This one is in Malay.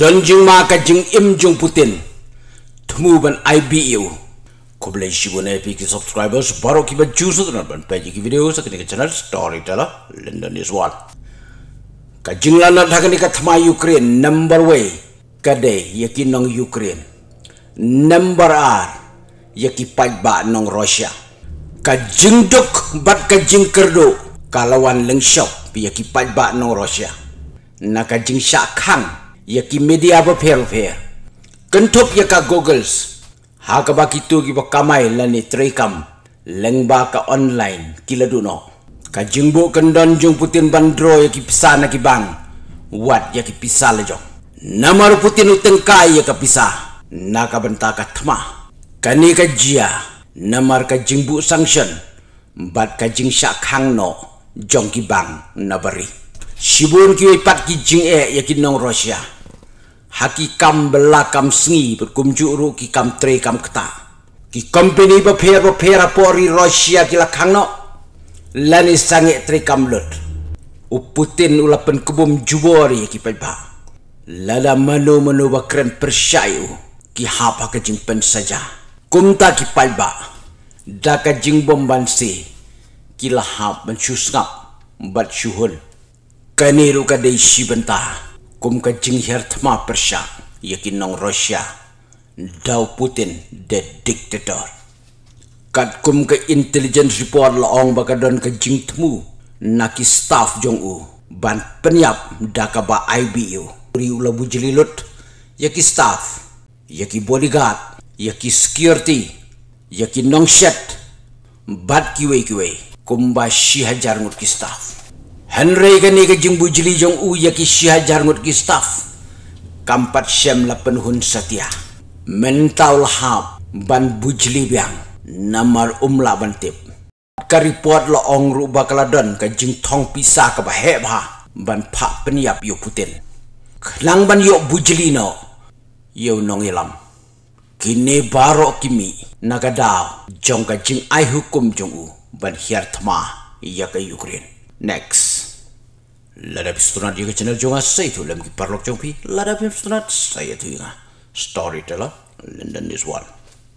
don jing ma ka jing im jung putin thumu ban ibu kobla shibo na epic subscribers baro ki ba juice na ban pe ki video sa ki channel story tala london is one ka jing la na thakani ka thma ukraine number way ka de yakin nong ukraine number r yakin pat ba nong russia ka jing duk bat ka jing kerdo kalawan lengshop pi yakin pat ba nong russia na ka jing sha khang ia ki media apa fair. phe kentop ia ka goggles ha ka ba kitu ki ba kamai la ni trekam leng ba ka online kila la duno ka jingbo kendon jung putin bandro ia ki pesan ki bang wat ia ki pisal jo namar putin utengkai ia ka pisah na ka benta ka tma kani ka jia namar ka jingbu sanction bat ka jing sha khang no jong ki bang na bari Shibun ki pat ki jing e yakin nong Rusia hakikam belakam sengi berkumjuru kam tre kam keta. Kikam bini bepera bepera pori Rusia kila kangno lani sangit tre kam lut. Uputin ulapan kebum juwari kipai ba. Lala manu manu bakren persayu ki hapa kejimpen saja. Kumta kipai ba. Daka jingbom bansi kila hap mensusngap bat syuhun. Kaniru kadeishi bentah kum kancing hertma persia yakin nong rusia Dao putin the dictator kat kum ke intelligence report laong baka don kancing temu naki staff jong u ban penyap daka ba ibu uri ula bujililut yakin staff yakin bodyguard yakin security yakin nong shet bad kiwe kiwe kumba shi hajar ngut ki staff Henry gani ke jingbu jeli jong u ya ki si hajar ngut ki staff. Kampat sem lapan hun setia. Mental hap ban bujli biang. Namar umla ban tip. Karipuat lo ong ruba kaladon ke jing tong pisah ke bahep ha. Ban pak peniap yuk putin. Kelang ban yuk bujli no. Yuk nong ilam. Kini baro kimi. Nagadao jong ke jing ai hukum jong u. Ban hiar tema ya ke Ukraine. Next. Lada istunat juga channel jonga saya tu lem ki parlok jongpi ladap istunat saya tu inga storyteller London is one